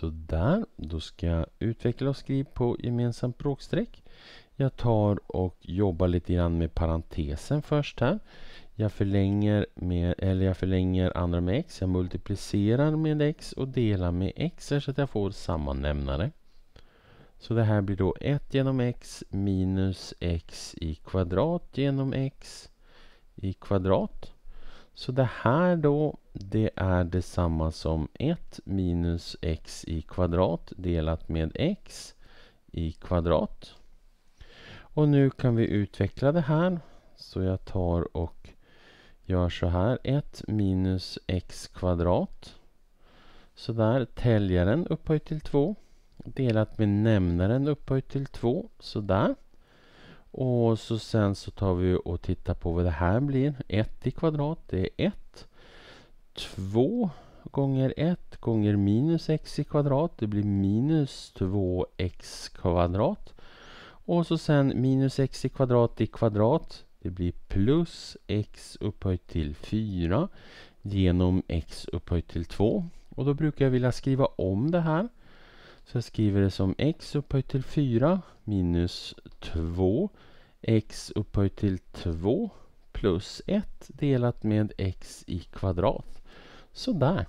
Sådär, då ska jag utveckla och skriva på gemensamt bråkstreck. Jag tar och jobbar lite grann med parentesen först här. Jag förlänger, med, eller jag förlänger andra med x, jag multiplicerar med x och delar med x så att jag får samma nämnare. Så det här blir då 1 genom x minus x i kvadrat genom x i kvadrat. Så det här då, det är detsamma som 1 minus x i kvadrat delat med x i kvadrat. Och nu kan vi utveckla det här. Så jag tar och gör så här. 1 minus x kvadrat. Så där, täljaren upphöjt till 2. Delat med nämnaren upphöjt till 2. Så där. Och så sen så tar vi och tittar på vad det här blir. 1 i kvadrat, det är 1. 2 gånger 1 gånger minus x i kvadrat, det blir minus 2x kvadrat. Och så sen minus x i kvadrat i kvadrat, det blir plus x upphöjt till 4 genom x upphöjt till 2. Och då brukar jag vilja skriva om det här. Så jag skriver det som x upphöjt till 4 minus 2 x upphöjt till 2 plus 1 delat med x i kvadrat. Sådär.